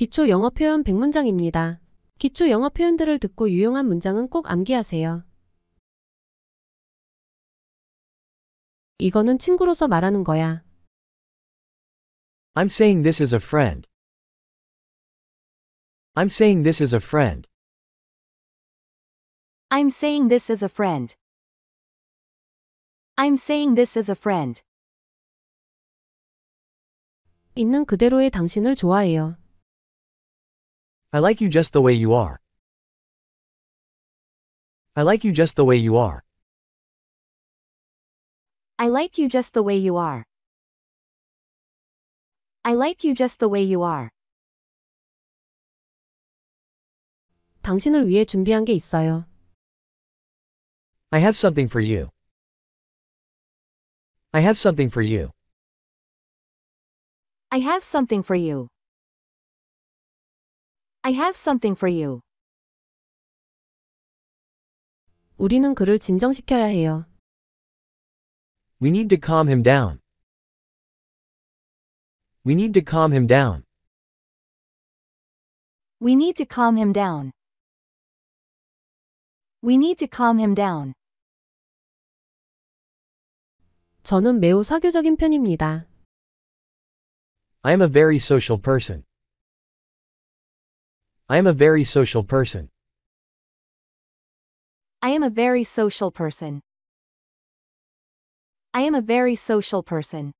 기초 영어 표현 100문장입니다. 기초 영어 표현들을 듣고 유용한 문장은 꼭 암기하세요. 이거는 친구로서 말하는 거야. I'm saying this is a friend. I'm saying this is a friend. I'm saying this is a friend. I'm saying this is a friend. 있는 그대로의 당신을 좋아해요. I like you just the way you are. I like you just the way you are. I like you just the way you are. I like you just the way you are. 당신을 위해 준비한 게 있어요. I have something for you. I have something for you. I have something for you. I have something for you. 우리는 그를 진정시켜야 해요. We need to calm him down. We need to calm him down. We need to calm him down. We need to calm him down. 저는 매우 사교적인 편입니다. I am a very social person. I am a very social person. I am a very social person. I am a very social person.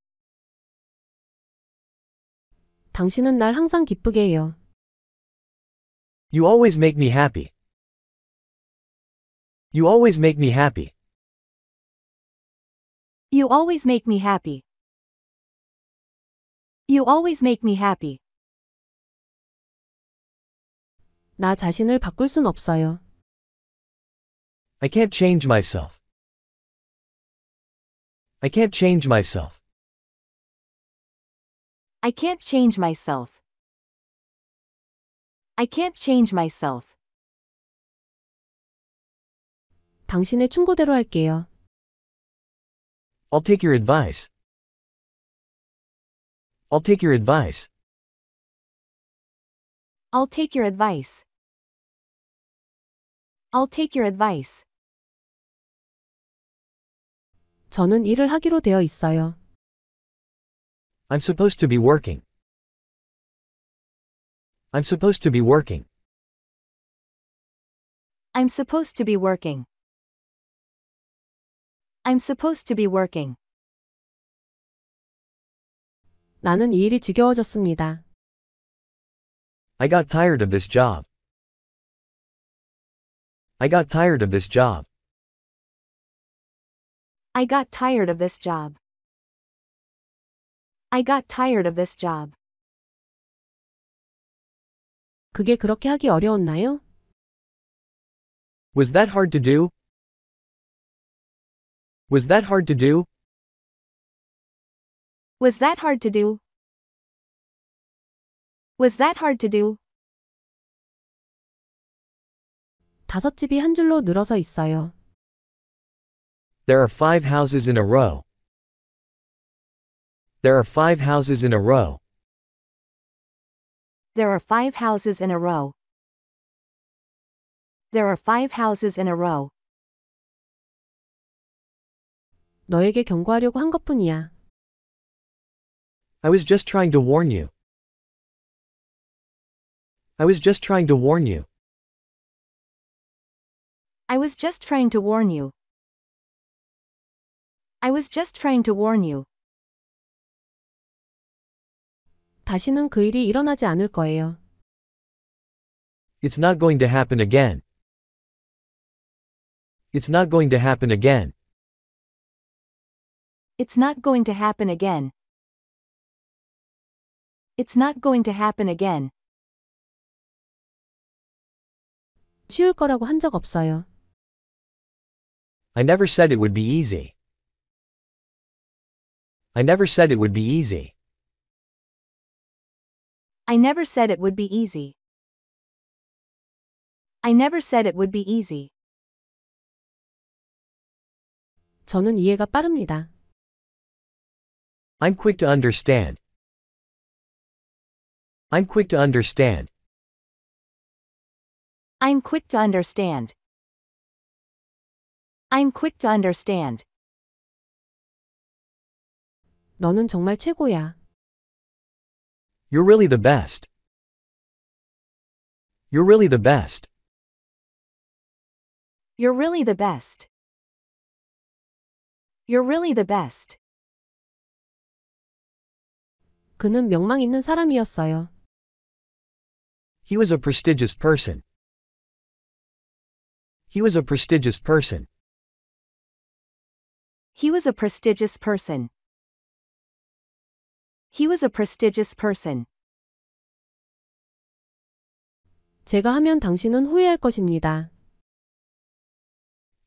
당신은 날 항상 기쁘게 해요. You always make me happy. You always make me happy. You always make me happy. You always make me happy. 나 자신을 바꿀 순 없어요. I can't change myself. I can't change myself. I can't change myself. I can't change myself. 당신의 충고대로 할게요. I'll take your advice. I'll take your advice. I'll take your advice. I'll take your advice. 저는 일을 하기로 되어 있어요. I'm supposed to be working. I'm supposed to be working. I'm supposed to be working. I'm supposed to be working. 나는 이 일이 지겨워졌습니다. I got tired of this job. I got tired of this job. I got tired of this job. I got tired of this job. 그게 그렇게 하기 어려웠나요? Was that hard to do? Was that hard to do? Was that hard to do? Was that hard to do? 다섯 집이 한 줄로 늘어서 있어요. There are five houses in a row. There are five houses in a row. There are five houses in a row. There are five houses in a row. 너에게 경고하려고 한 것뿐이야. I was just trying to warn you. I was just trying to warn you. I was just trying to warn you. I was just trying to warn you. 다시는 그 일이 일어나지 않을 거예요. It's not going to happen again. It's not going to happen again. It's not going to happen again. It's not going to happen again. 쉬울 거라고 한 없어요. I never said it would be easy. I never said it would be easy. I never said it would be easy. I never said it would be easy. 저는 이해가 빠릅니다. I'm quick to understand. I'm quick to understand. I'm quick to understand. I'm quick to understand. 너는 정말 최고야. You're really the best. You're really the best. You're really the best. You're really the best. 그는 명망 있는 사람이었어요. He was a prestigious person. He was a prestigious person. He was a prestigious person. He was a prestigious person. 제가 하면 당신은 후회할 것입니다.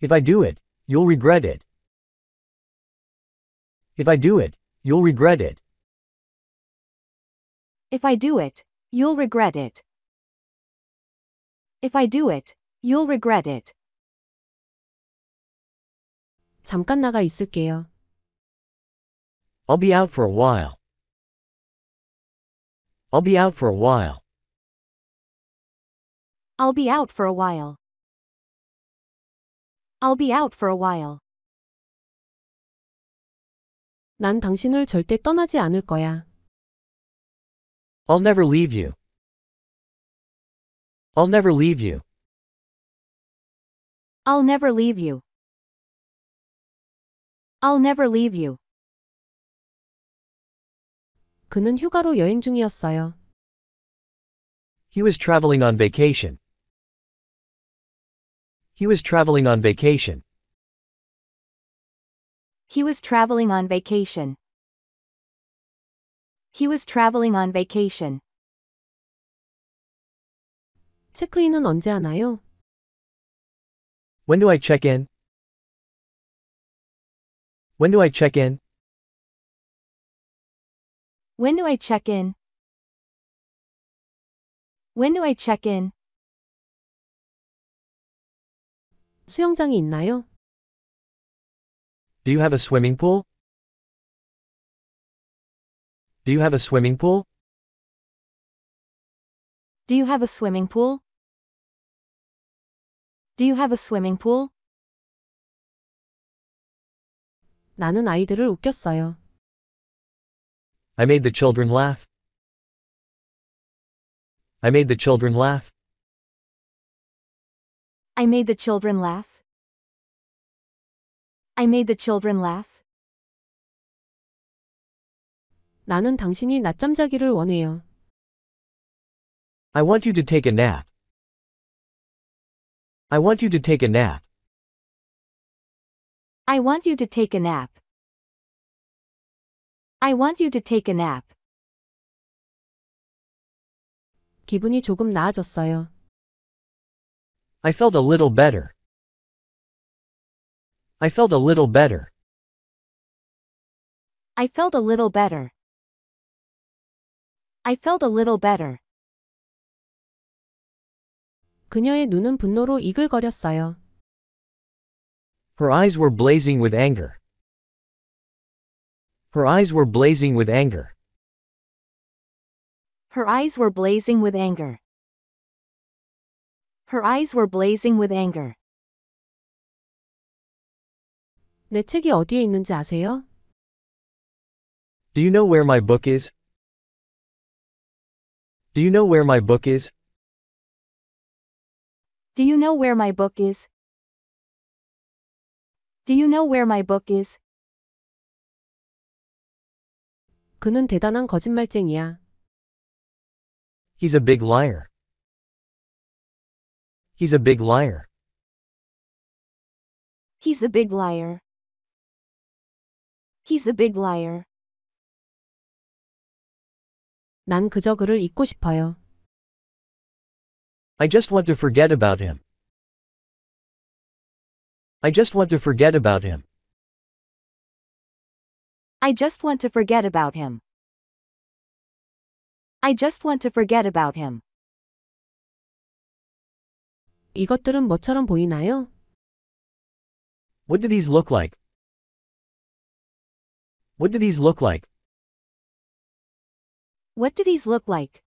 If I do it, you'll regret it. If I do it, you'll regret it. If I do it, you'll regret it. If I do it, you'll regret it. 잠깐 나가 있을게요. I'll be out for a while. I'll be out for a while. I'll be out for a while. I'll be out for a while. 난 당신을 절대 떠나지 않을 거야. I'll never leave you. I'll never leave you. I'll never leave you. I'll never leave you. 그는 휴가로 여행 중이었어요. He was traveling on vacation. He was traveling on vacation. He was traveling on vacation. He was traveling on vacation. 체크인은 언제 하나요? When do I check in? When do I check in? When do I check in? When do I check in? 수영장이 있나요? Do you have a swimming pool? Do you have a swimming pool? Do you have a swimming pool? Do you have a swimming pool? 나는 아이들을 웃겼어요. I made the children laugh. I made the children laugh. I made the children laugh. I made the children laugh. 나는 당신이 낮잠 자기를 원해요. I want you to take a nap. I want you to take a nap. I want you to take a nap. I want you to take a nap. 기분이 조금 나아졌어요. I felt a little better. I felt a little better. I felt a little better. I felt a little better. 그녀의 눈은 분노로 이글거렸어요. Her eyes were blazing with anger. Her eyes were blazing with anger. Her eyes were blazing with anger. Her eyes were blazing with anger. 내 책이 어디에 있는지 아세요? Do you know where my book is? Do you know where my book is? Do you know where my book is? Do you know where my book is? 그는 대단한 거짓말쟁이야. He's a big liar. He's a big liar. He's a big liar. He's a big liar. 난 그저 그를 잊고 싶어요. I just want to forget about him. I just want to forget about him. I just want to forget about him. I just want to forget about him. 이것들은 뭐처럼 보이나요? What do these look like? What do these look like? What do these look like?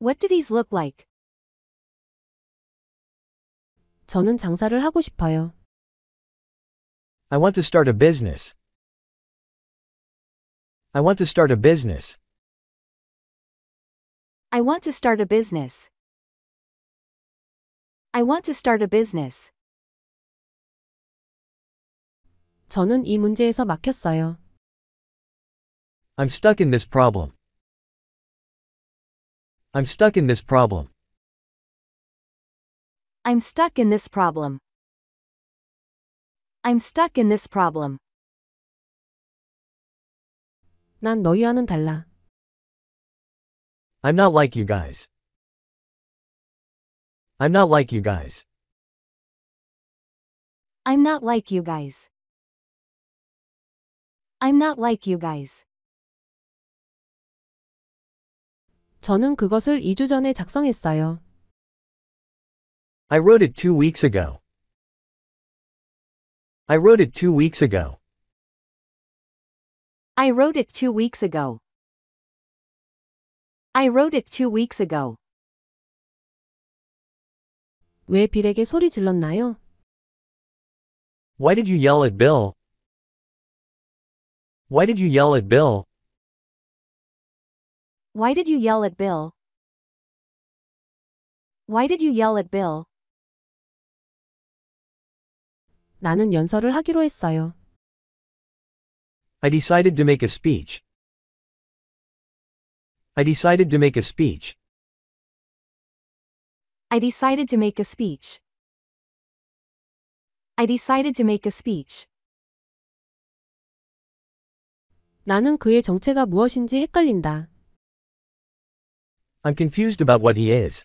What do these look like? 저는 장사를 하고 싶어요. I want to start a business. I want to start a business. I want to start a business. I want to start a business. 저는 이 문제에서 막혔어요. I'm stuck in this problem. I'm stuck in this problem. I'm stuck in this problem. I'm stuck in this problem. 난 너희와는 달라. I'm not like you guys. I'm not like you guys. I'm not like you guys. I'm not like you guys. 저는 그것을 2주 전에 작성했어요. I wrote it two weeks ago. I wrote it two weeks ago. I wrote it two weeks ago. I wrote it two weeks ago. 왜 빌에게 소리 질렀나요? Why did you yell at Bill? Why did you yell at Bill? Why did you yell at Bill? Why did you yell at Bill? 나는 연설을 하기로 했어요. I decided to make a speech. I decided to make a speech. I decided to make a speech. I decided to make a speech. 나는 그의 정체가 무엇인지 헷갈린다. I'm confused about what he is.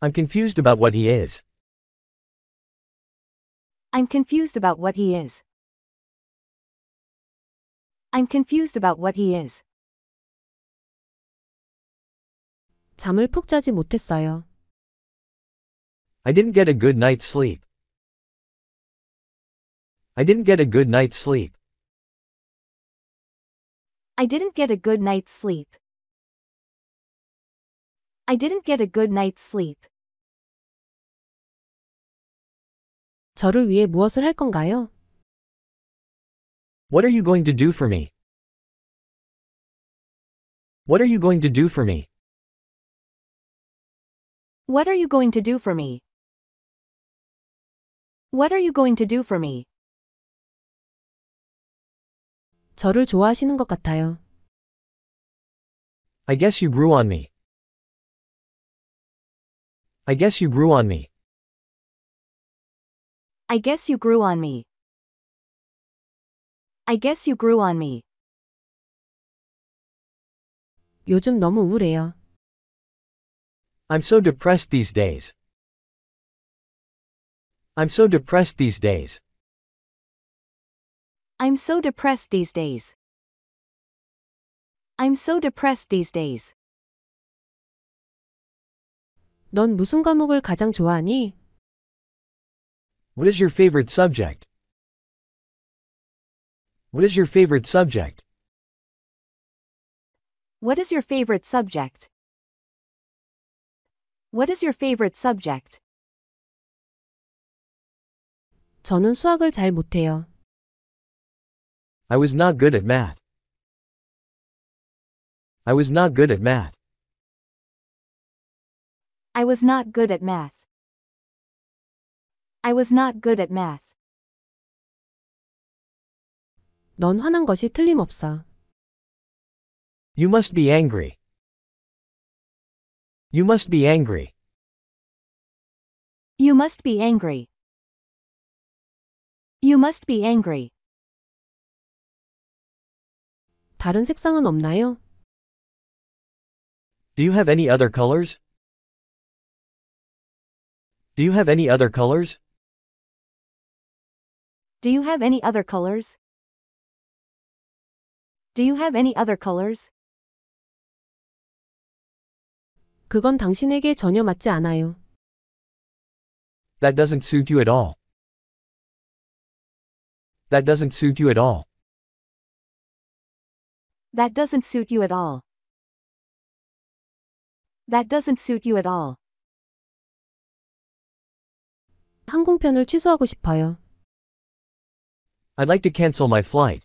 I'm confused about what he is. I'm confused about what he is. I'm confused about what he is. 잠을 푹 자지 못했어요. I didn't get a good night's sleep. I didn't get a good night's sleep. I didn't get a good night's sleep. I didn't get a good night's sleep. 저를 위해 무엇을 할 건가요? What are you going to do for me? What are you going to do for me? What are you going to do for me? What are you going to do for me? 저를 좋아하시는 것 같아요. I guess you grew on me. I guess you grew on me. I guess you grew on me. I guess you grew on me. 요즘 너무 우울해요. I'm so depressed these days. I'm so depressed these days. I'm so depressed these days. I'm so depressed these days. 넌 무슨 과목을 가장 좋아하니? What is your favorite subject? What is your favorite subject? What is your favorite subject? What is your favorite subject? 저는 수학을 잘 못해요. I was not good at math. I was not good at math. I was not good at math. I was not good at math. 넌 화난 것이 틀림없어. You must be angry. You must be angry. You must be angry. You must be angry. 다른 색상은 없나요? Do you have any other colors? Do you have any other colors? Do you have any other colors? Do you have any other colors? 그건 당신에게 전혀 맞지 않아요. That doesn't suit you at all. That doesn't suit you at all. That doesn't suit you at all. That doesn't suit you at all. 항공편을 취소하고 싶어요. I'd like to cancel my flight.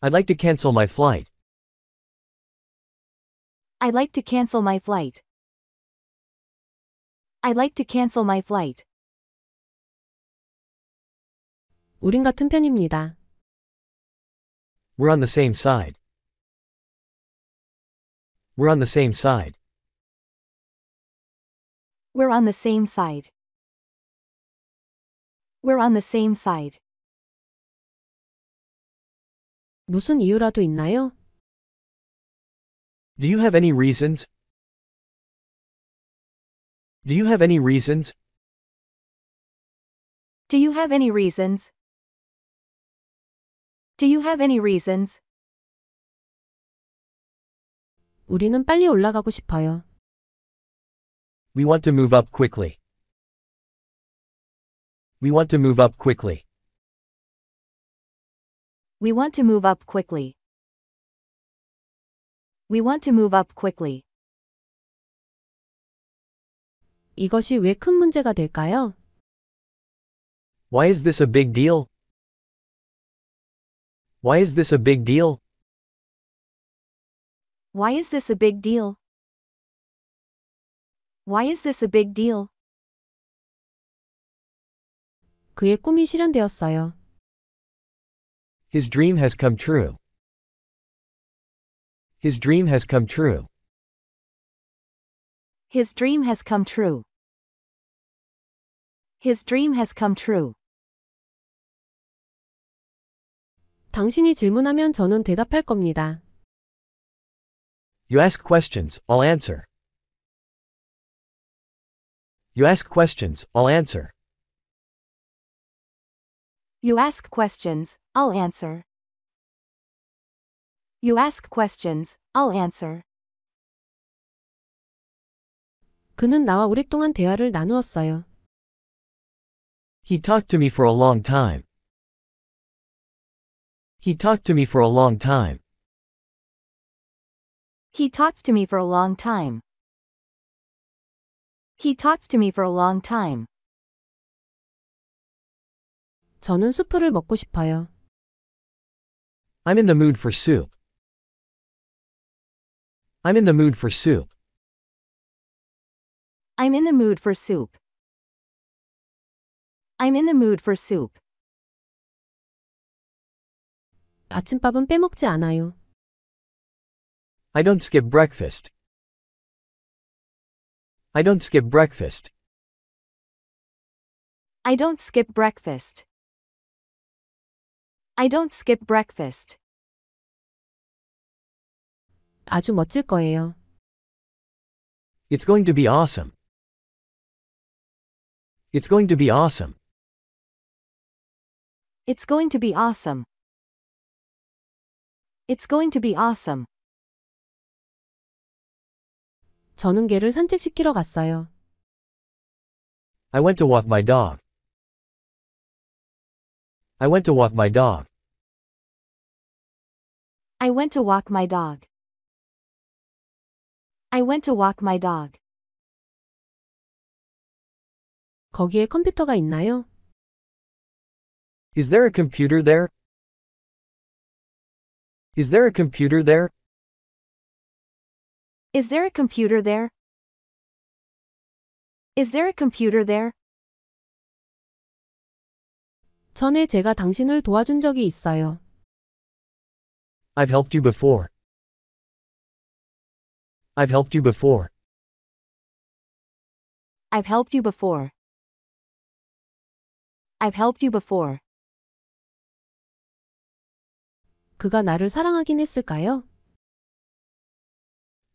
I'd like to cancel my flight. I'd like to cancel my flight. I'd like to cancel my flight. 우린 같은 편입니다. We're on the same side. We're on the same side. We're on the same side. We're on the same side. 무슨 이유라도 있나요? Do you have any reasons? Do you have any reasons? Do you have any reasons? Do you have any reasons? 우리는 빨리 올라가고 싶어요. We want to move up quickly. We want to move up quickly. We want to move up quickly. We want to move up quickly. 이것이 문제가 될까요? Why is this a big deal? Why is this a big deal? Why is this a big deal? Why is this a big deal? 그의 꿈이 실현되었어요. His dream has come true. His dream has come true. His dream has come true. His dream has come true. 당신이 질문하면 저는 대답할 겁니다. You ask questions, I'll answer. You ask questions, I'll answer. You ask questions, I'll answer. You ask questions, I'll answer. 그는 나와 오랫동안 대화를 나누었어요. He talked to me for a long time. He talked to me for a long time. He talked to me for a long time. He talked to me for a long time. 저는 수프를 먹고 싶어요. I'm in the mood for soup. I'm in the mood for soup. I'm in the mood for soup. I'm in the mood for soup. 아침밥은 빼먹지 않아요. I don't skip breakfast. I don't skip breakfast. I don't skip breakfast. I don't skip breakfast. 아주 멋질 거예요. It's going to be awesome. It's going to be awesome. It's going to be awesome. It's going to be awesome. 저는 개를 산책시키러 갔어요. I went to walk my dog. I went to walk my dog. I went to walk my dog. I went to walk my dog. 거기에 컴퓨터가 있나요? Is there a computer there? Is there a computer there? Is there a computer there? Is there a computer there? 전에 제가 당신을 도와준 적이 있어요. I've helped you before. I've helped you before. I've helped you before. I've helped you before. 그가 나를 사랑하긴 했을까요?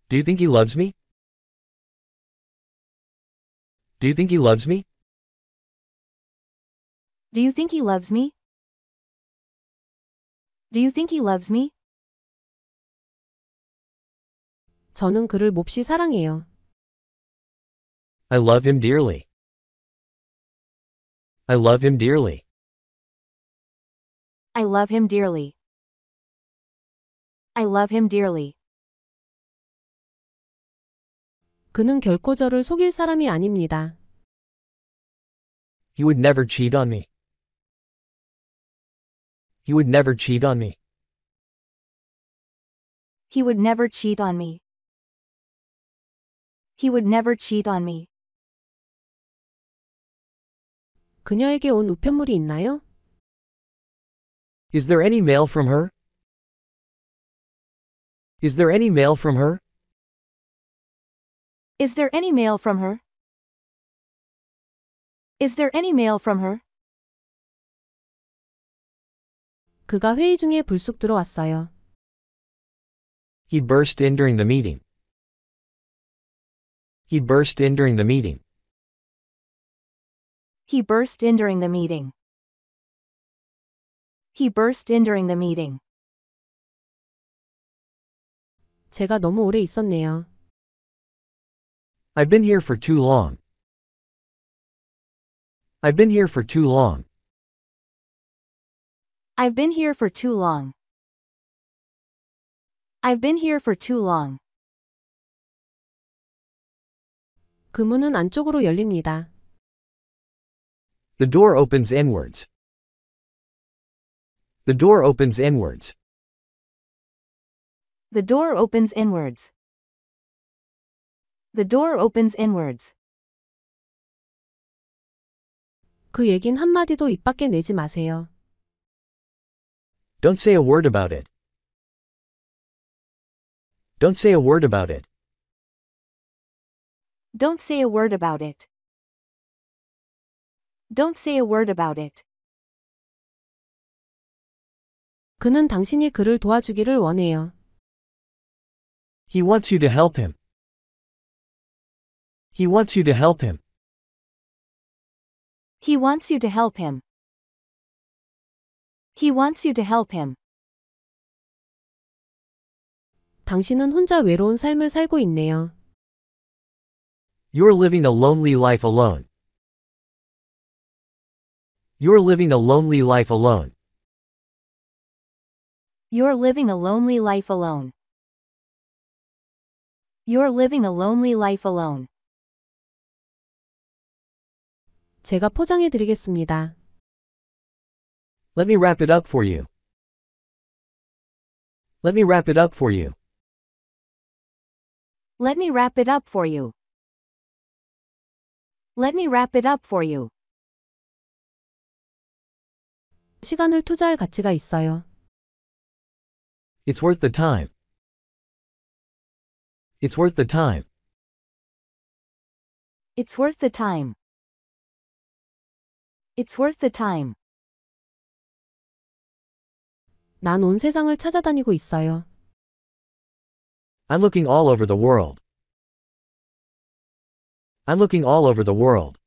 Do you think he loves me? Do you think he loves me? Do you think he loves me? Do you think he loves me? 저는 그를 몹시 사랑해요. I love him dearly. I love him dearly. I love him dearly. I love him dearly. 그는 결코 저를 속일 사람이 아닙니다. He would never cheat on me. He would never cheat on me. He would never cheat on me. He would never cheat on me. 그녀에게 온 우편물이 있나요? Is there any mail from her? Is there any mail from her? Is there any mail from her? Is there any mail from her? 그가 회의 중에 불쑥 들어왔어요. He burst in during the meeting. He burst in during the meeting. He burst in during the meeting. He burst in during the meeting. 제가 너무 오래 있었네요. I've been here for too long. I've been here for too long. I've been here for too long. I've been here for too long. 그 문은 안쪽으로 열립니다. The door opens inwards. The door opens inwards. The door opens inwards. The door opens inwards. 그 얘긴 한마디도 입 밖에 내지 마세요. Don't say a word about it. Don't say a word about it. Don't say a word about it. Don't say a word about it. 그는 당신이 그를 도와주기를 원해요. He wants you to help him. He wants you to help him. He wants you to help him. He wants you to help him. 당신은 혼자 외로운 삶을 살고 있네요. You're living a lonely life alone. You're living a lonely life alone. You're living a lonely life alone. You're living a lonely life alone. 제가 포장해 드리겠습니다. Let me wrap it up for you. Let me wrap it up for you. Let me wrap it up for you. Let me wrap it up for you. 시간을 투자할 가치가 있어요. It's worth the time. It's worth the time. It's worth the time. It's worth the time. 난온 세상을 찾아다니고 있어요. I'm looking all over the world. I'm looking all over the world.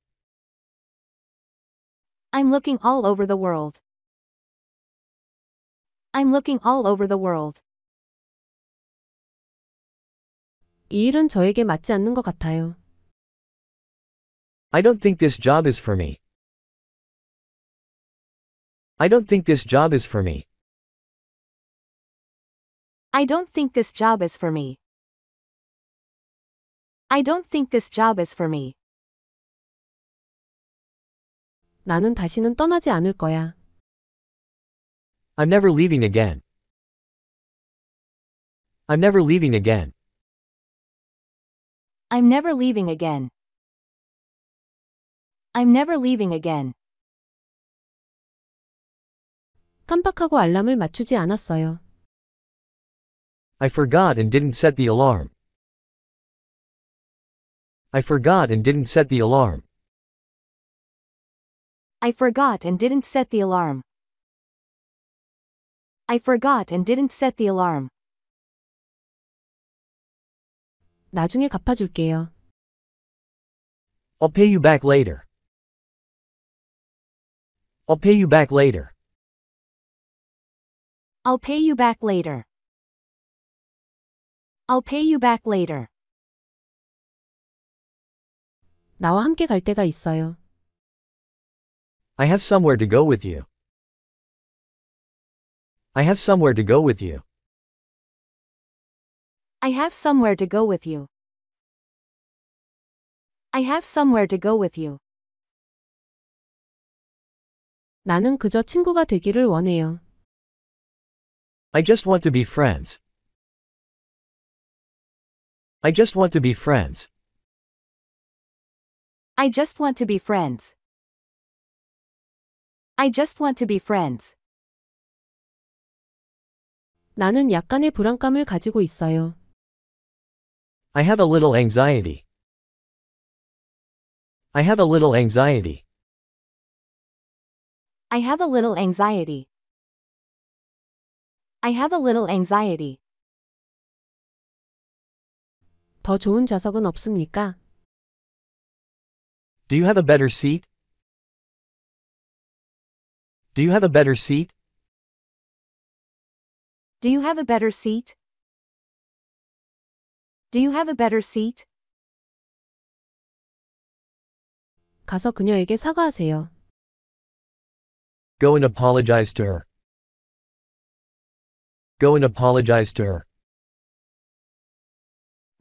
I'm looking all over the world. I'm looking all over the world. 이 일은 저에게 맞지 않는 것 같아요. I don't think this job is for me. I don't think this job is for me. I don't think this job is for me. I don't think this job is for me. 나는 다시는 떠나지 않을 거야. I'm never leaving again. I'm never leaving again. I'm never leaving again. I'm never leaving again. 깜빡하고 알람을 맞추지 않았어요. I forgot and didn't set the alarm. I forgot and didn't set the alarm. I forgot and didn't set the alarm. I forgot and didn't set the alarm. 나중에 갚아줄게요. I'll pay you back later. I'll pay you back later. I'll pay you back later. I'll pay you back later. 나와 함께 갈 데가 있어요. I have somewhere to go with you. I have somewhere to go with you. I have somewhere to go with you. I have somewhere to go with you. 나는 그저 친구가 되기를 원해요. I just want to be friends. I just want to be friends. I just want to be friends. I just want to be friends. 나는 약간의 불안감을 가지고 있어요. I have a little anxiety. I have a little anxiety. I have a little anxiety. I have a little anxiety. 더 좋은 좌석은 없습니까? Do you have a better seat? Do you have a better seat? Do you have a better seat? Do you have a better seat? 가서 그녀에게 사과하세요. Go and apologize to her. Go and apologize to her.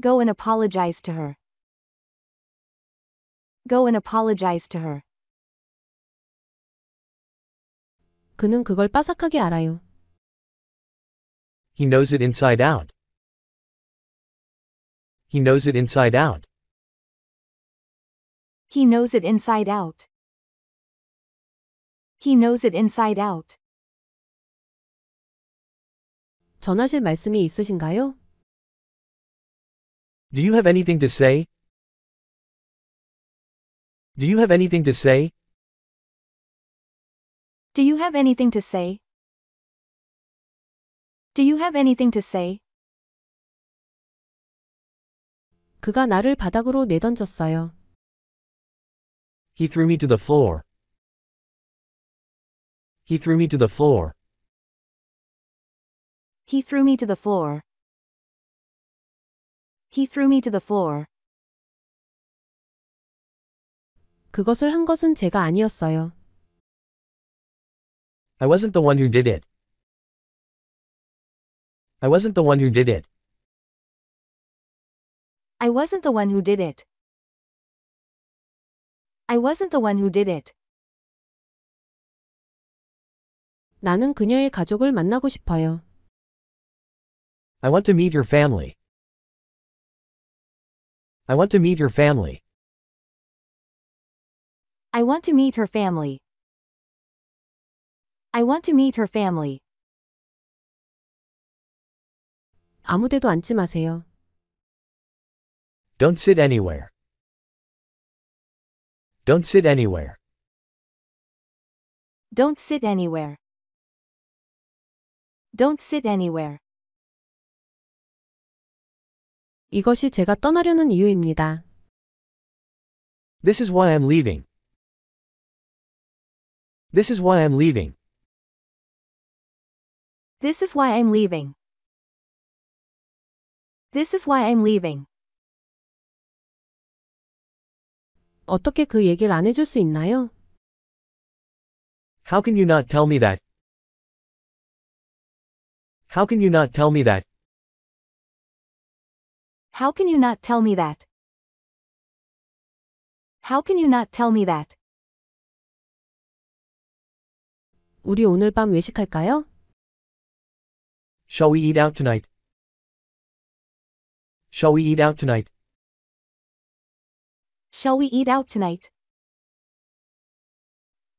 Go and apologize to her. Go and apologize to her. 그는 그걸 빠삭하게 알아요. He knows it inside out. He knows it inside out. He knows it inside out. He knows it inside out. 전하실 말씀이 있으신가요? Do you have anything to say? Do you have anything to say? Do you have anything to say? Do you have anything to say? 그가 나를 바닥으로 내던졌어요. He threw me to the floor. He threw me to the floor. He threw me to the floor. He threw me to the floor. 그것을 한 것은 제가 아니었어요. I wasn't the one who did it. I wasn't the one who did it. I wasn't the one who did it. I wasn't the one who did it. 나는 그녀의 가족을 만나고 싶어요. I want to meet your family. I want to meet your family. I want to meet her family. I want to meet her family. 데도 앉지 마세요. Don't sit anywhere. Don't sit anywhere. Don't sit anywhere. Don't sit anywhere. 이것이 제가 떠나려는 이유입니다. This is why I'm leaving. This is why I'm leaving. This is why I'm leaving. This is why I'm leaving. 어떻게 그 얘기를 안 해줄 수 있나요? How can you not tell me that? How can you not tell me that? How can you not tell me that? How can you not tell me that? 우리 오늘 밤 외식할까요? Shall we eat out tonight? Shall we eat out tonight? Shall we eat out tonight?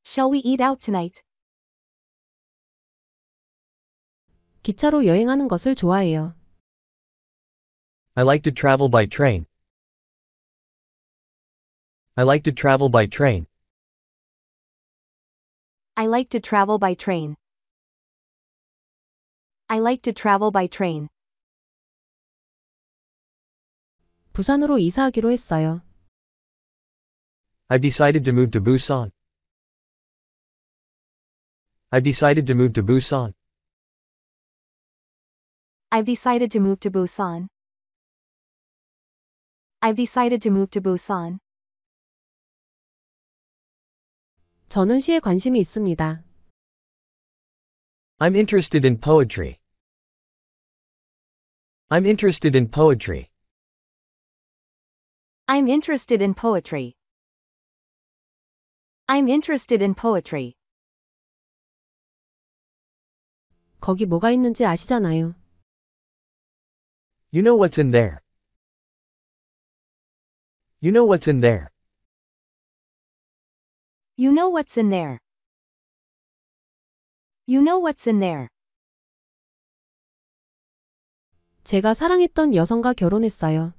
Shall we eat out tonight? 기차로 여행하는 것을 좋아해요. I like to travel by train. I like to travel by train. I like to travel by train. I like to travel by train. 부산으로 이사하기로 했어요. decided to move to Busan. i decided to move to Busan. I've decided to move to Busan. I've decided to move to Busan. 저는 시에 관심이 있습니다. I'm interested in poetry. I'm interested in poetry. I'm interested in poetry. I'm interested in poetry. 거기 뭐가 있는지 아시잖아요. You know what's in there. You know what's in there. You know what's in there. You know what's in there. 제가 사랑했던 여성과 결혼했어요.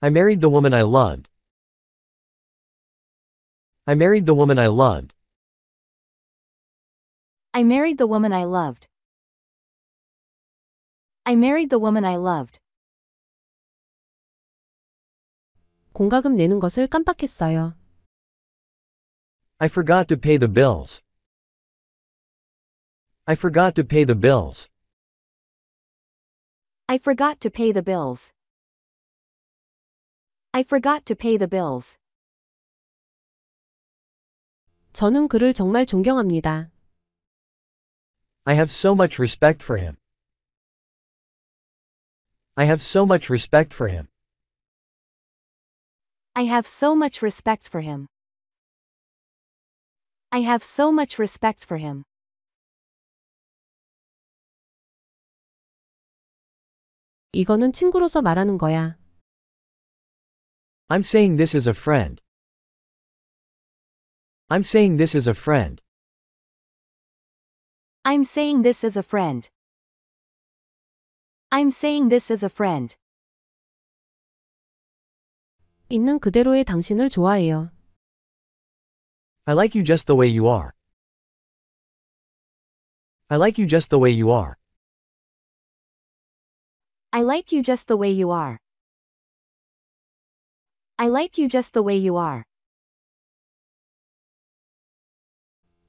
I married the woman I loved. I married the woman I loved. I married the woman I loved. I married the woman I loved. 공과금 내는 것을 깜빡했어요. I forgot to pay the bills. I forgot to pay the bills. I forgot to pay the bills. I forgot to pay the bills. 저는 그를 정말 존경합니다. I have so much respect for him. I have so much respect for him. I have so much respect for him. I have so much respect for him. 거야. I'm saying this is a friend. I'm saying this is a friend. I'm saying this is a friend. I'm saying this is a friend. 있는 그대로의 당신을 좋아해요. I like you just the way you are. I like you just the way you are. I like you just the way you are. I like you just the way you are.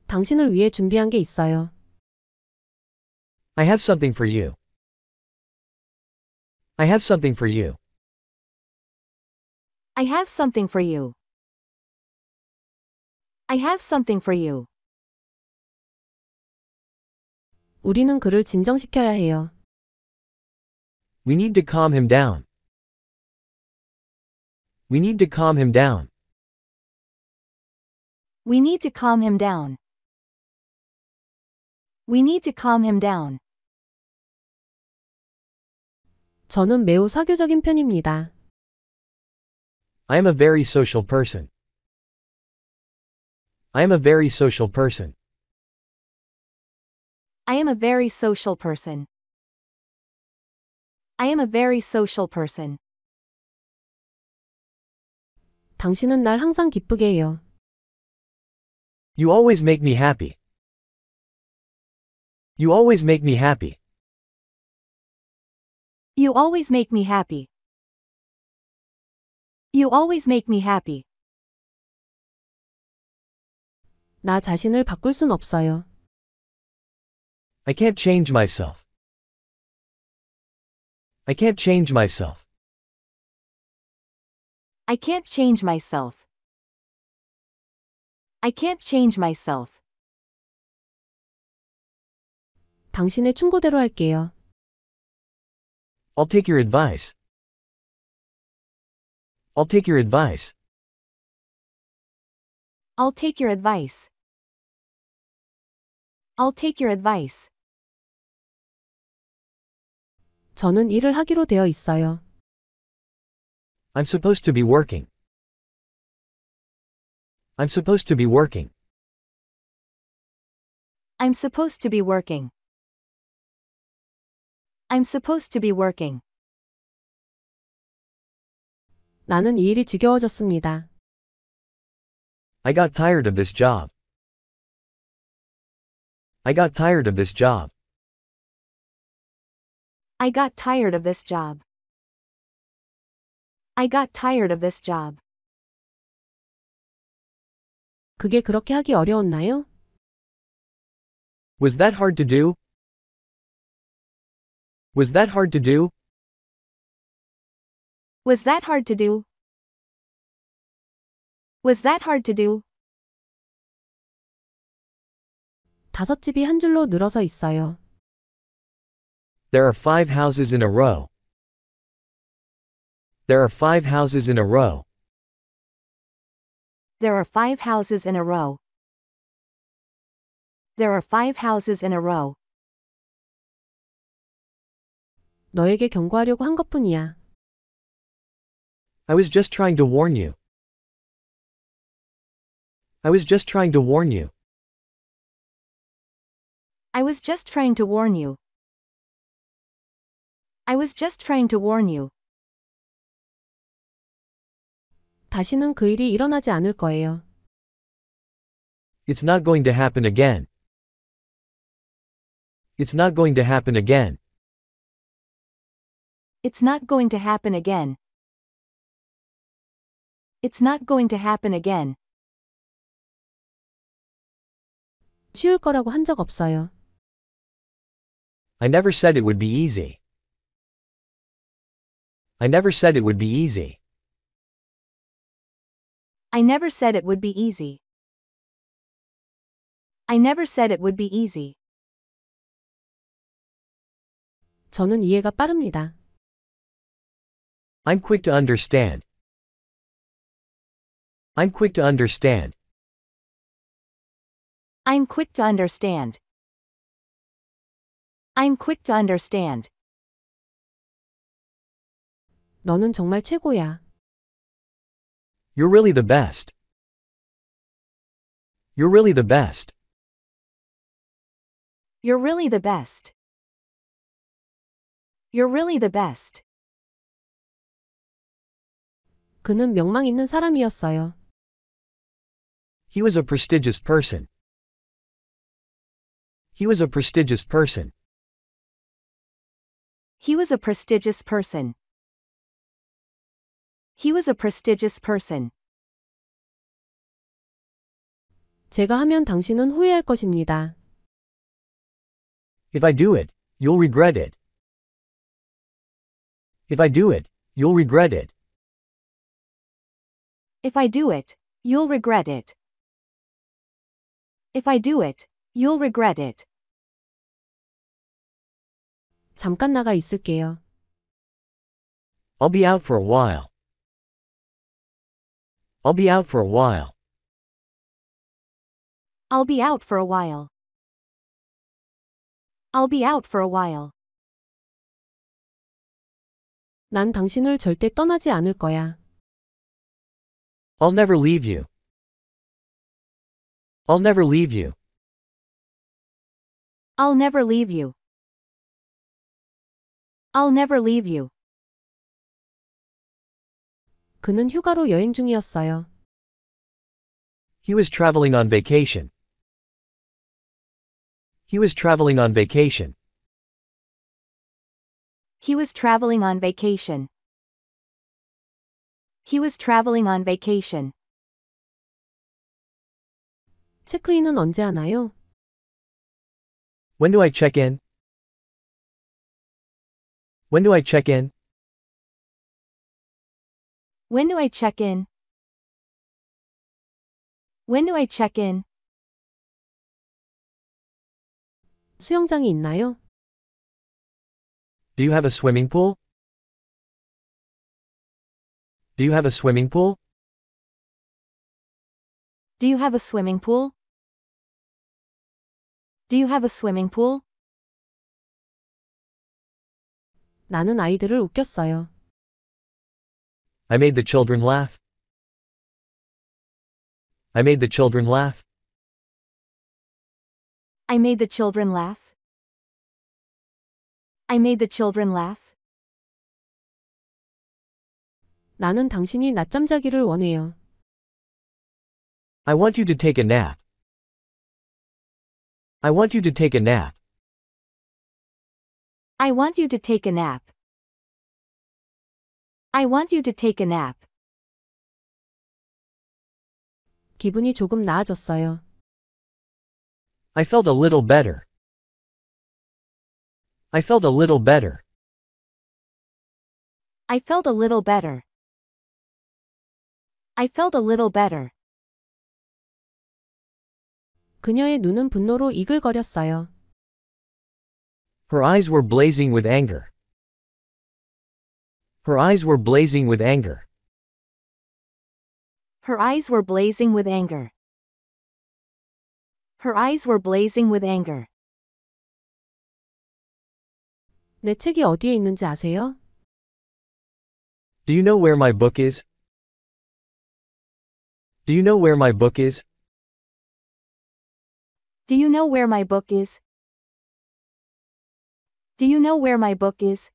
당신을 위해 준비한 게 있어요. I have something for you. I have something for you. I have something for you. I have something for you. 우리는 그를 진정시켜야 해요. We need to calm him down. We need to calm him down. We need to calm him down. We need to calm him down. 저는 매우 사교적인 편입니다. I am a very social person. I am a very social person. I am a very social person. I am a very social person. 당신은 날 항상 기쁘게 해요. You always make me happy. You always make me happy. You always make me happy. You always make me happy. 나 자신을 바꿀 순 없어요. I can't change myself. I can't change myself. I can't change myself. I can't change myself. 당신의 충고대로 할게요. I'll take your advice. I'll take your advice. I'll take your advice. I'll take your advice. 저는 일을 하기로 되어 있어요. I'm supposed to be working. I'm supposed to be working. I'm supposed to be working. I'm supposed to be working. 나는 이 일이 지겨워졌습니다. I got tired of this job. I got tired of this job. I got tired of this job. I got tired of this job. 그게 그렇게 하기 어려웠나요? Was that hard to do? Was that hard to do? Was that hard to do? Was that hard to do? 다섯 집이 한 줄로 늘어서 있어요. There are five houses in a row. There are five houses in a row. There are five houses in a row. There are five houses in a row. 너에게 경고하려고 한 것뿐이야. I was just trying to warn you. I was just trying to warn you. I was just trying to warn you. I was just trying to warn you. 다시는 그 일이 일어나지 않을 거예요. It's not going to happen again. It's not going to happen again. It's not going to happen again. It's not going to happen again. 쉬울 거라고 없어요. I never said it would be easy. I never said it would be easy. I never said it would be easy. I never said it would be easy. 저는 이해가 빠릅니다. I'm quick to understand. I'm quick to understand. I'm quick to understand. I'm quick to understand. 너는 정말 최고야. You're really the best. You're really the best. You're really the best. You're really the best. 그는 명망 있는 사람이었어요. He was a prestigious person. He was a prestigious person. He was a prestigious person. He was a prestigious person. 제가 하면 당신은 후회할 것입니다. If I do it, you'll regret it. If I do it, you'll regret it. If I do it, you'll regret it. If I do it, you'll regret it. 잠깐 나가 있을게요. I'll be out for a while. I'll be out for a while. I'll be out for a while. I'll be out for a while. 난 당신을 절대 떠나지 않을 거야. I'll never leave you. I'll never leave you. I'll never leave you. I'll never leave you. 그는 휴가로 여행 중이었어요. He was traveling on vacation. He was traveling on vacation. He was traveling on vacation. He was traveling on vacation. 체크인은 언제 하나요? When do I check in? When do I check in? When do I check in? When do I check in? 수영장이 있나요? Do you have a swimming pool? Do you have a swimming pool? Do you have a swimming pool? Do you have a swimming pool? 나는 아이들을 웃겼어요. I made the children laugh. I made the children laugh. I made the children laugh. I made the children laugh. 나는 당신이 낮잠 자기를 원해요. I want you to take a nap. I want you to take a nap. I want you to take a nap. I want you to take a nap. 기분이 조금 나아졌어요. I felt a little better. I felt a little better. I felt a little better. I felt a little better. 그녀의 눈은 분노로 이글거렸어요. Her eyes were blazing with anger. Her eyes were blazing with anger. Her eyes were blazing with anger. Her eyes were blazing with anger. 내 책이 어디에 있는지 아세요? Do you know where my book is? Do you know where my book is? Do you know where my book is? Do you know where my book is?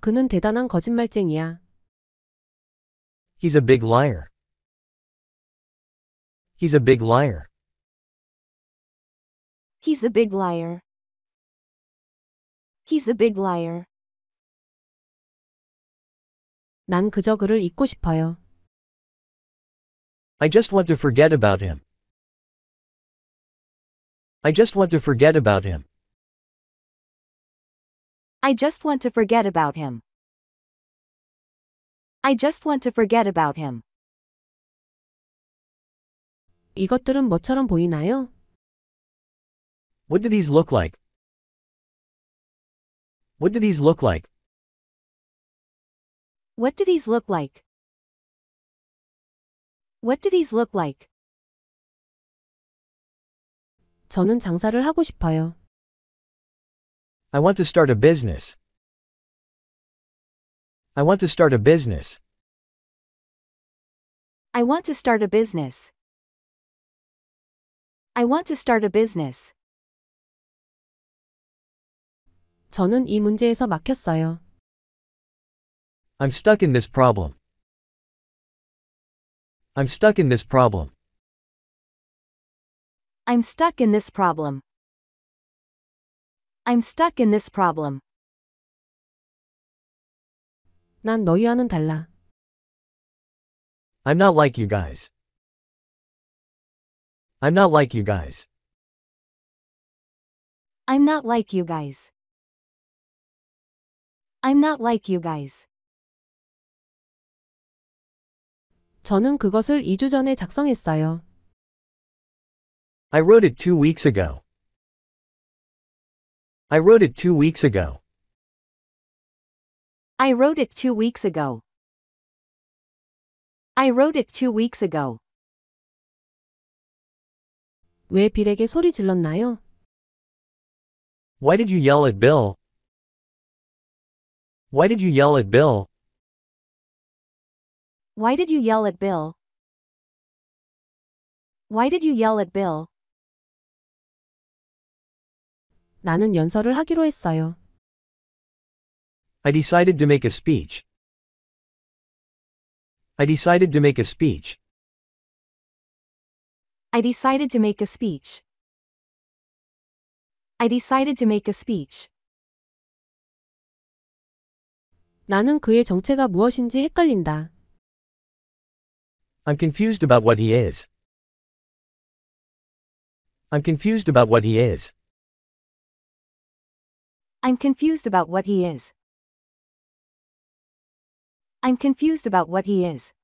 그는 대단한 거짓말쟁이야. He's a big liar. He's a big liar. He's a big liar. He's a big liar. 난 그저 그를 잊고 싶어요. I just want to forget about him. I just want to forget about him. I just want to forget about him. I just want to forget about him. 이것들은 뭐처럼 보이나요? What do these look like? What do these look like? What do these look like? What do these look like? 저는 장사를 하고 싶어요. I want to start a business. I want to start a business. I want to start a business. I want to start a business. 저는 이 문제에서 막혔어요. I'm stuck in this problem. I'm stuck in this problem. I'm stuck in this problem. I'm stuck in this problem. 난 너희와는 달라. I'm not like you guys. I'm not like you guys. I'm not like you guys. I'm not like you guys. 저는 그것을 2주 전에 작성했어요. I wrote it two weeks ago. I wrote it two weeks ago. I wrote it two weeks ago. I wrote it two weeks ago. 왜 빌에게 소리 질렀나요? Why did you yell at Bill? Why did you yell at Bill? Why did you yell at Bill? Why did you yell at Bill? 나는 연설을 하기로 했어요. I decided to make a speech. I decided to make a speech. I decided to make a speech. I decided to make a speech. 나는 그의 정체가 무엇인지 헷갈린다. I'm confused about what he is. I'm confused about what he is. I'm confused about what he is. I'm confused about what he is.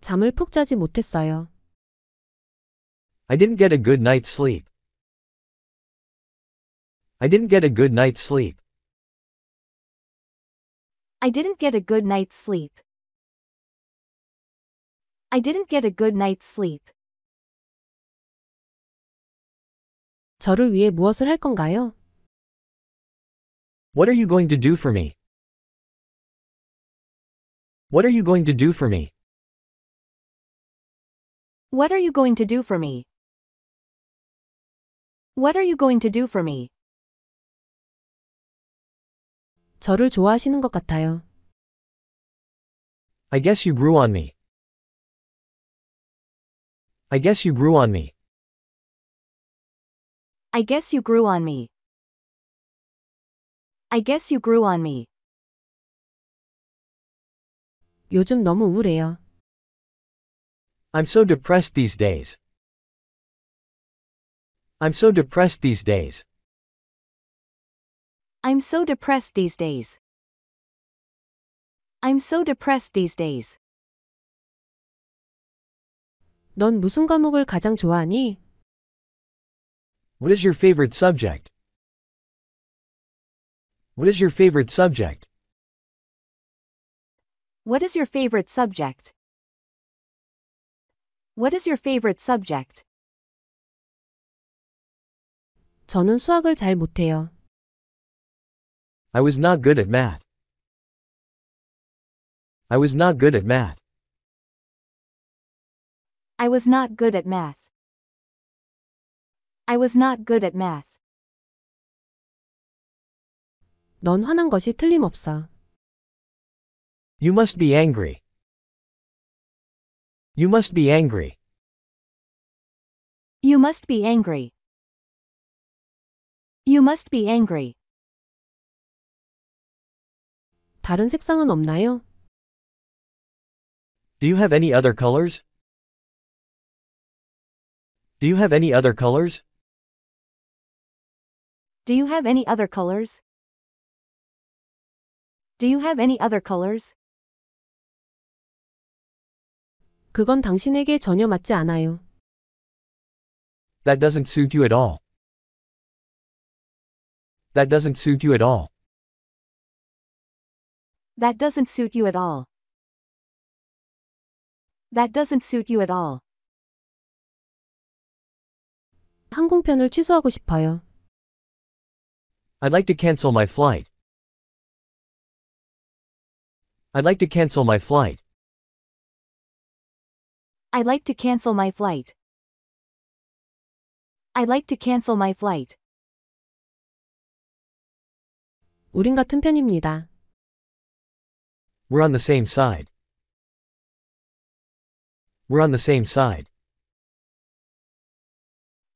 잠을 푹 자지 못했어요. I didn't get a good night's sleep. I didn't get a good night's sleep. I didn't get a good night's sleep. I didn't get a good night's sleep. 저를 위해 무엇을 할 건가요? What are you going to do for me? What are you going to do for me? What are you going to do for me? What are you going to do for me? 저를 좋아하시는 것 같아요. I guess you grew on me. I guess you grew on me. I guess you grew on me. I guess you grew on me. 요즘 너무 우울해요. I'm so depressed these days. I'm so depressed these days. I'm so depressed these days. I'm so depressed these days. 넌 무슨 과목을 가장 좋아하니? What is your favorite subject? What is your favorite subject? What is your favorite subject? What is your favorite subject? 저는 수학을 잘 못해요. I was not good at math. I was not good at math. I was not good at math. I was not good at math. 넌 화난 것이 틀림없어. You must be angry. You must be angry. You must be angry. You must be angry. 다른 색상은 없나요? Do you have any other colors? Do you have any other colors? Do you have any other colors? Do you have any other colors? 그건 당신에게 전혀 맞지 않아요. That doesn't suit you at all. That doesn't suit you at all. That doesn't suit you at all. That doesn't suit you at all. 항공편을 취소하고 싶어요. I'd like to cancel my flight. I'd like to cancel my flight. I'd like to cancel my flight. I'd like to cancel my flight. 우린 같은 편입니다. We're on the same side. We're on the same side.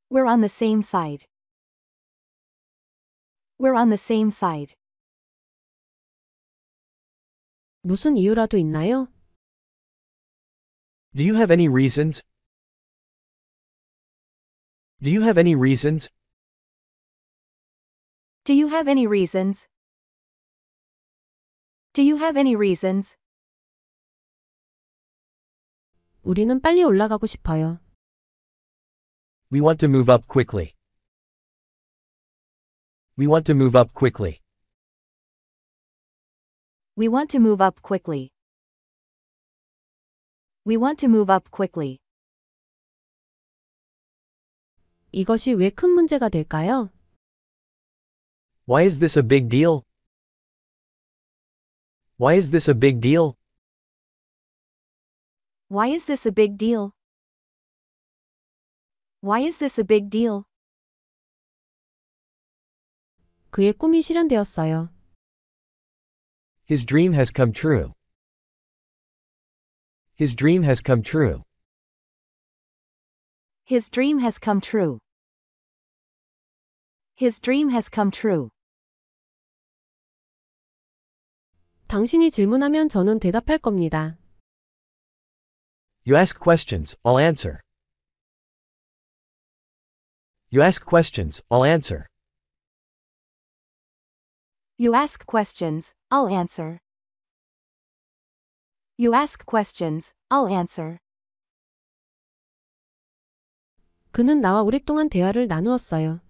We're on the same side. We're on the same side. 무슨 이유라도 있나요? Do you have any reasons? Do you have any reasons? Do you have any reasons? Do you have any reasons? 우리는 빨리 올라가고 싶어요. We want to move up quickly. We want to move up quickly. We want to move up quickly. We want to move up quickly. 이것이 문제가 될까요? Why is this a big deal? Why is this a big deal? Why is this a big deal? Why is this a big deal? 그의 꿈이 실현되었어요. His dream has come true. His dream has come true. His dream has come true. His dream has come true. 당신이 질문하면 저는 대답할 겁니다. You ask questions, I'll answer. You ask questions, I'll answer. You ask questions, I'll answer. You ask questions, I'll answer. 그는 나와 오랫동안 대화를 나누었어요.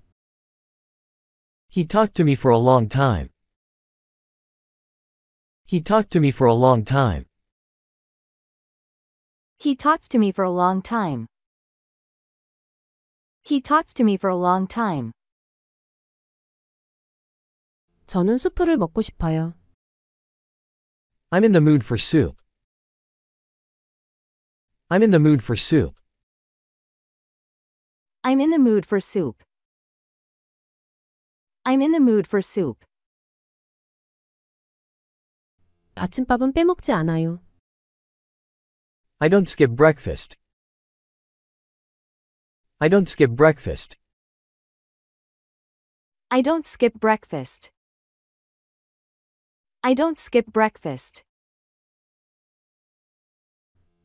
He talked to me for a long time. He talked to me for a long time. He talked to me for a long time. He talked to me for a long time. 저는 수프를 먹고 싶어요. I'm in the mood for soup. I'm in the mood for soup. I'm in the mood for soup. I'm in the mood for soup. 아침밥은 빼먹지 않아요. I don't skip breakfast. I don't skip breakfast. I don't skip breakfast. I don't skip breakfast.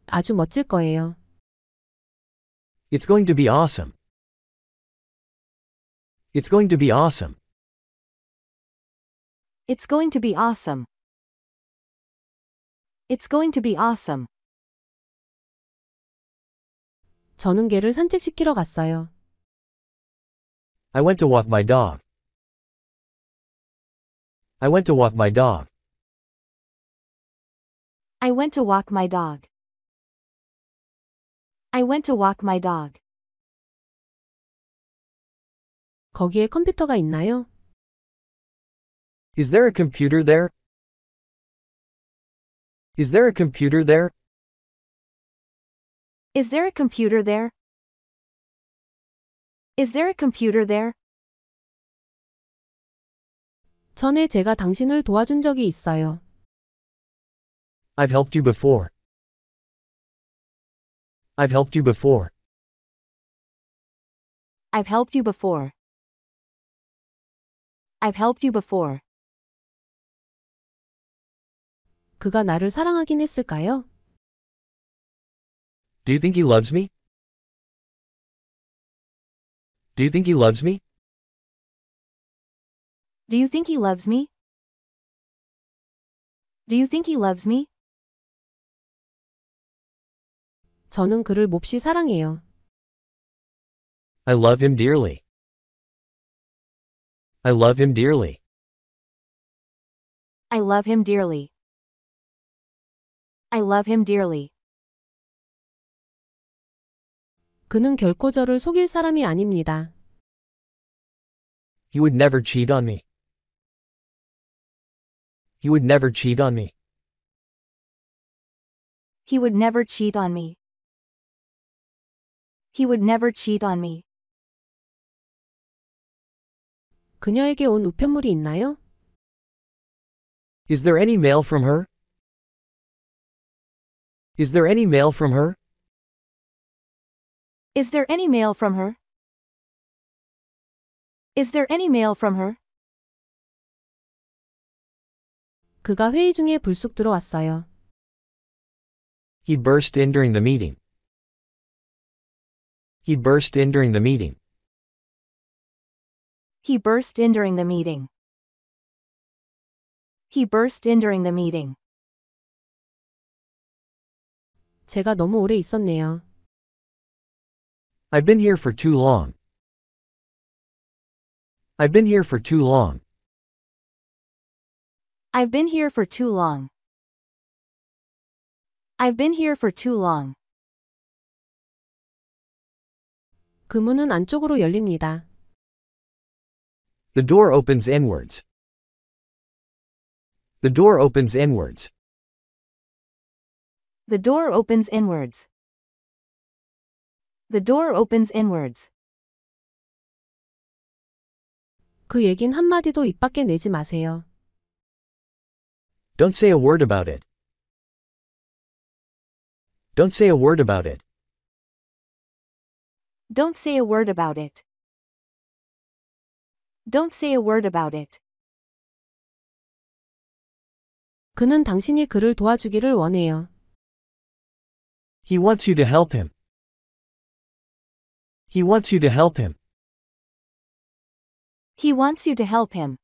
아주 멋질 거예요. It's going to be awesome. It's going to be awesome. It's going to be awesome. It's going to be awesome. 저는 개를 산책시키러 갔어요. I went to walk my dog. I went to walk my dog. I went to walk my dog. I went to walk my dog. 거기에 컴퓨터가 있나요? Is there a computer there? Is there a computer there? Is there a computer there? Is there a computer there? 전에 제가 당신을 도와준 적이 있어요. I've helped you before. I've helped you before. I've helped you before. I've helped you before. 그가 나를 사랑하긴 했을까요? Do you think he loves me? Do you think he loves me? Do you think he loves me? Do you think he loves me? 저는 그를 몹시 사랑해요. I love him dearly. I love him dearly. I love him dearly. I love him dearly. 그는 결코 저를 속일 사람이 아닙니다. You would never cheat on me. You would never cheat on me. He would never cheat on me. He would never cheat on me. 그녀에게 온 우편물이 있나요? Is there any mail from her? Is there any mail from her? Is there any mail from her? Is there any mail from her? 그가 회의 중에 불쑥 들어왔어요. He burst in during the meeting. He burst in during the meeting. He burst in during the meeting. He burst in during the meeting. 제가 너무 오래 있었네요. I've been here for too long. I've been here for too long. I've been here for too long. I've been here for too long. 그 문은 안쪽으로 열립니다. The door opens inwards. The door opens inwards. The door opens inwards. The door opens inwards. 그 한마디도 입 밖에 내지 마세요. Don't say a word about it. Don't say a word about it. Don't say a word about it. Don't say a word about it. 그는 당신이 그를 도와주기를 원해요. He wants you to help him. He wants you to help him. He wants you to help him.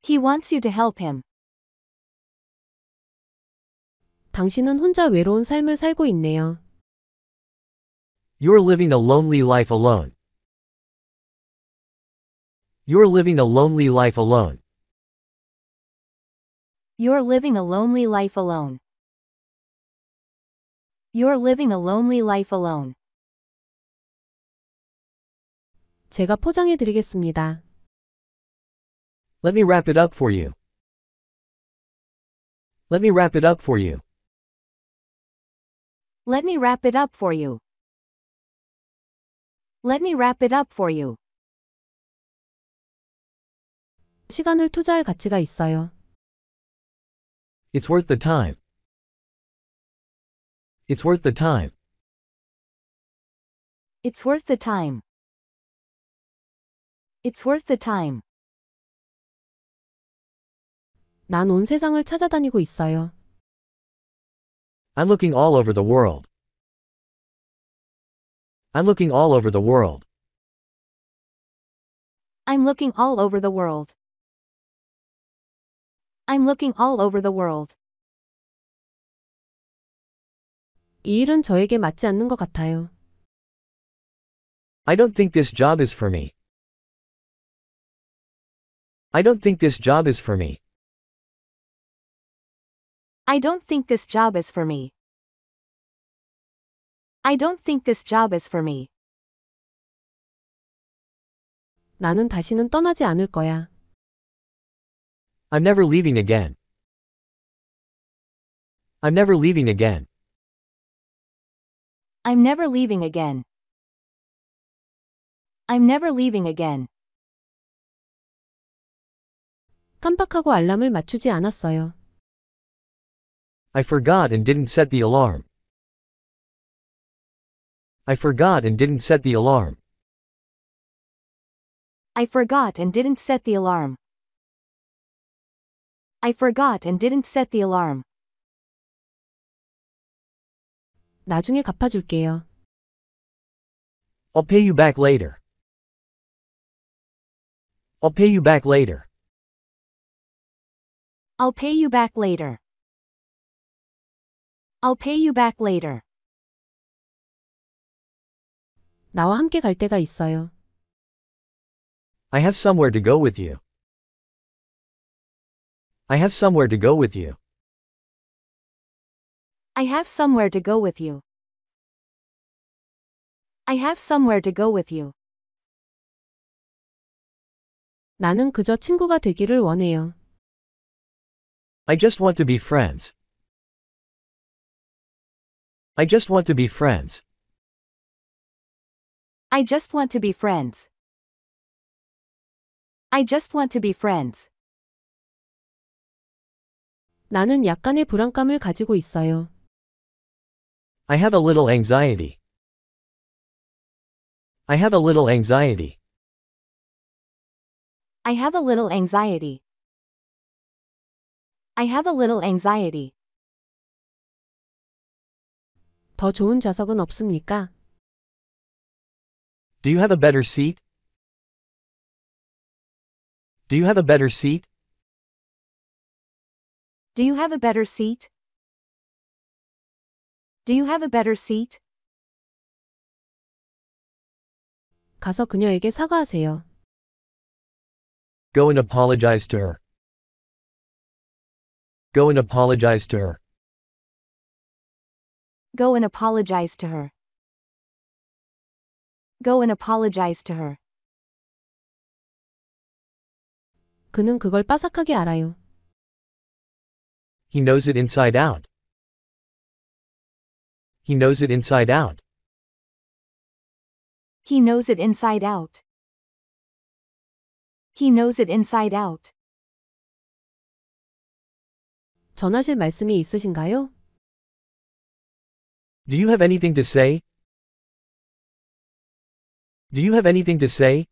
He wants you to help him. 당신은 혼자 외로운 삶을 살고 있네요. You're living a lonely life alone. You're living a lonely life alone. You're living a lonely life alone. You're living a lonely life alone. 제가 포장해 드리겠습니다. Let me wrap it up for you. Let me wrap it up for you. Let me wrap it up for you. Let me wrap it up for you. 시간을 투자할 가치가 있어요. It's worth the time. It's worth the time. It's worth the time. It's worth the time. 난 온 세상을 찾아다니고 있어요. I'm looking all over the world. I'm looking all over the world. I'm looking all over the world. I'm looking all over the world. 이 일은 저에게 맞지 않는 것 같아요. I don't think this job is for me. I don't think this job is for me. I don't think this job is for me. I don't think this job is for me. 나는 다시는 떠나지 않을 거야. I'm never leaving again. I'm never leaving again. I'm never leaving again. I'm never leaving again. 깜빡하고 알람을 맞추지 않았어요. I forgot and didn't set the alarm. I forgot and didn't set the alarm. I forgot and didn't set the alarm. I forgot and didn't set the alarm. 나중에 갚아줄게요. I'll pay you back later. I'll pay you back later. I'll pay you back later. I'll pay you back later. 나와 함께 갈 데가 있어요. I have somewhere to go with you. I have somewhere to go with you. I have somewhere to go with you. I have somewhere to go with you. 나는 그저 친구가 되기를 원해요. I just want to be friends. I just want to be friends. I just want to be friends. I just want to be friends. 나는 약간의 불안감을 가지고 있어요. I have a little anxiety. I have a little anxiety. I have a little anxiety. I have a little anxiety. 더 좋은 좌석은 없습니까? Do you have a better seat? Do you have a better seat? Do you have a better seat? Do you have a better seat? 가서 그녀에게 사과하세요. Go and apologize to her. Go and apologize to her. Go and apologize to her. Go and apologize to her. 그는 그걸 빠삭하게 알아요. He knows it inside out. He knows it inside out. He knows it inside out. He knows it inside out. 전하실 말씀이 있으신가요? Do you have anything to say? Do you have anything to say?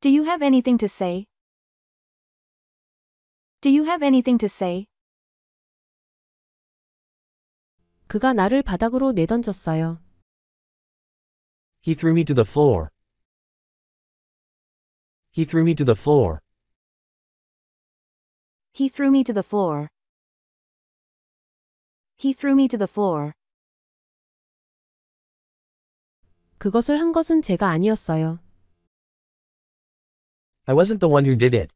Do you have anything to say? Do you have anything to say? 그가 나를 바닥으로 내던졌어요. He threw me to the floor. He threw me to the floor. He threw me to the floor. He threw me to the floor. 그것을 한 것은 제가 아니었어요. I wasn't the one who did it.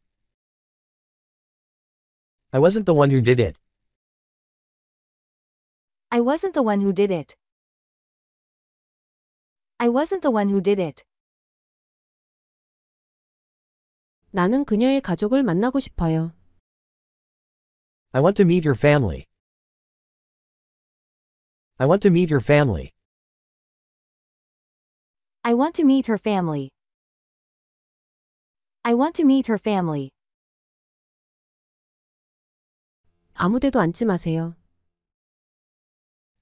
I wasn't the one who did it. I wasn't the one who did it. I wasn't the one who did it. 나는 그녀의 가족을 만나고 싶어요. I want to meet your family. I want to meet your family. I want to meet her family. I want to meet her family. 데도 앉지 마세요.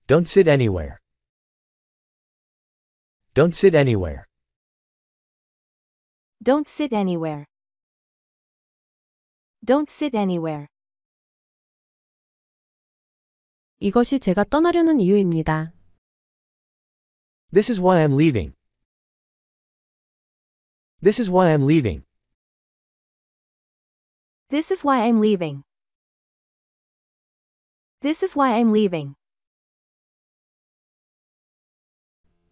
Don't sit anywhere. Don't sit anywhere. Don't sit anywhere. Don't sit anywhere. 이것이 제가 떠나려는 이유입니다. This is why I'm leaving. This is why I'm leaving. This is why I'm leaving. This is why I'm leaving.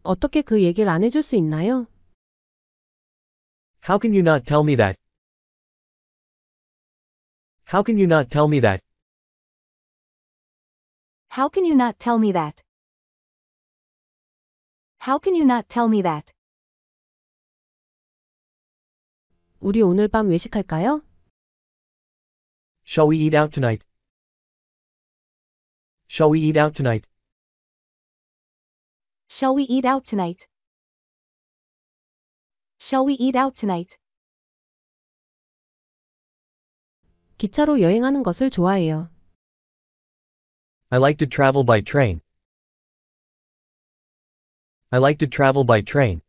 어떻게 그 얘기를 안 해줄 수 있나요? How can you not tell me that? How can you not tell me that? How can you not tell me that? How can you not tell me that? 우리 오늘 밤 외식할까요? Shall we eat out tonight? Shall we eat out tonight? Shall we eat out tonight? Shall we eat out tonight? 기차로 여행하는 것을 좋아해요. I like to travel by train. I like to travel by train.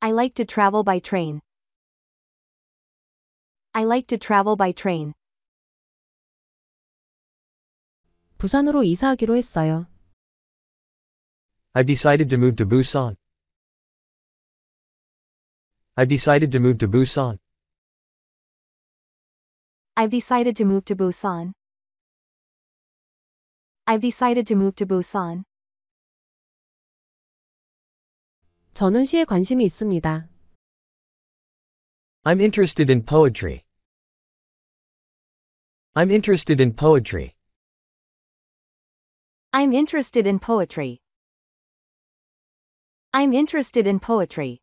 I like to travel by train. I like to travel by train. 부산으로 이사하기로 했어요. I've decided to move to Busan. I've decided to move to Busan. I've decided to move to Busan. I've decided to move to Busan. 저는 시에 관심이 있습니다. I'm interested in poetry. I'm interested in poetry. I'm interested in poetry. I'm interested in poetry.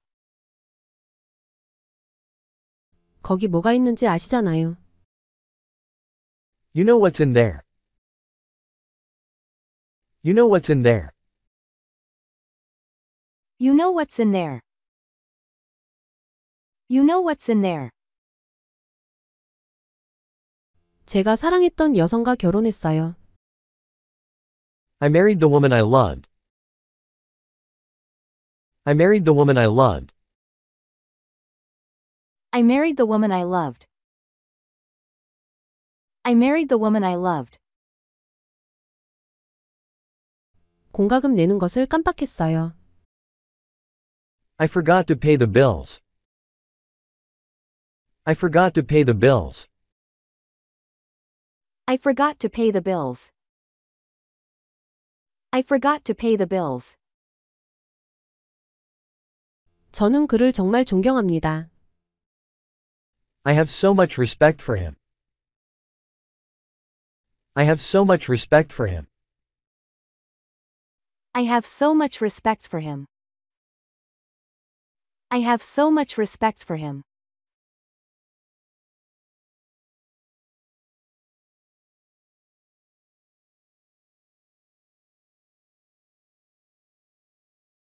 거기 뭐가 있는지 아시잖아요. You know what's in there. You know what's in there. You know what's in there. You know what's in there. 제가 사랑했던 여성과 결혼했어요. I married the woman I loved. I married the woman I loved. I married the woman I loved. I married the woman I loved. 공과금 내는 것을 깜빡했어요. I forgot to pay the bills. I forgot to pay the bills. I forgot to pay the bills. I forgot to pay the bills. 저는 그를 정말 존경합니다. I have so much respect for him. I have so much respect for him. I have so much respect for him. I have so much respect for him.